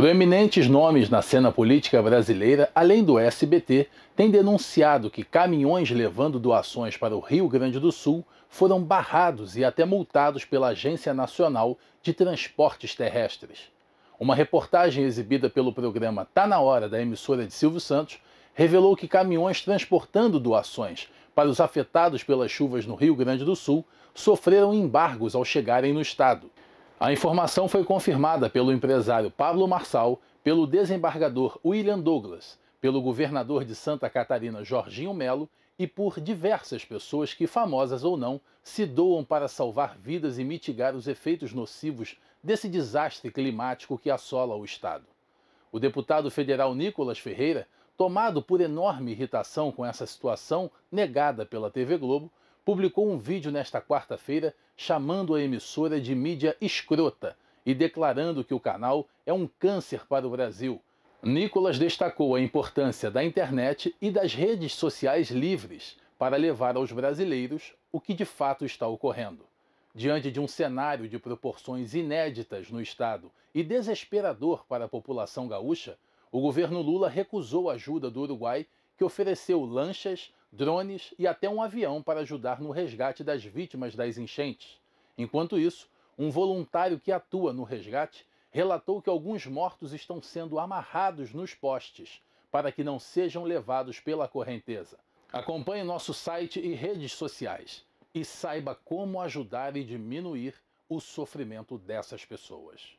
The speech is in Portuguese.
Proeminentes nomes na cena política brasileira, além do SBT, têm denunciado que caminhões levando doações para o Rio Grande do Sul foram barrados e até multados pela Agência Nacional de Transportes Terrestres. Uma reportagem exibida pelo programa Tá na Hora da emissora de Silvio Santos revelou que caminhões transportando doações para os afetados pelas chuvas no Rio Grande do Sul sofreram embargos ao chegarem no estado. A informação foi confirmada pelo empresário Pablo Marçal, pelo desembargador William Douglas, pelo governador de Santa Catarina Jorginho Melo e por diversas pessoas que, famosas ou não, se doam para salvar vidas e mitigar os efeitos nocivos desse desastre climático que assola o Estado. O deputado federal Nicolas Ferreira, tomado por enorme irritação com essa situação negada pela TV Globo, publicou um vídeo nesta quarta-feira chamando a emissora de mídia escrota e declarando que o canal é um câncer para o Brasil. Nicolas destacou a importância da internet e das redes sociais livres para levar aos brasileiros o que de fato está ocorrendo. Diante de um cenário de proporções inéditas no Estado e desesperador para a população gaúcha, o governo Lula recusou a ajuda do Uruguai que ofereceu lanchas, drones e até um avião para ajudar no resgate das vítimas das enchentes. Enquanto isso, um voluntário que atua no resgate relatou que alguns mortos estão sendo amarrados nos postes para que não sejam levados pela correnteza. Acompanhe nosso site e redes sociais e saiba como ajudar e diminuir o sofrimento dessas pessoas.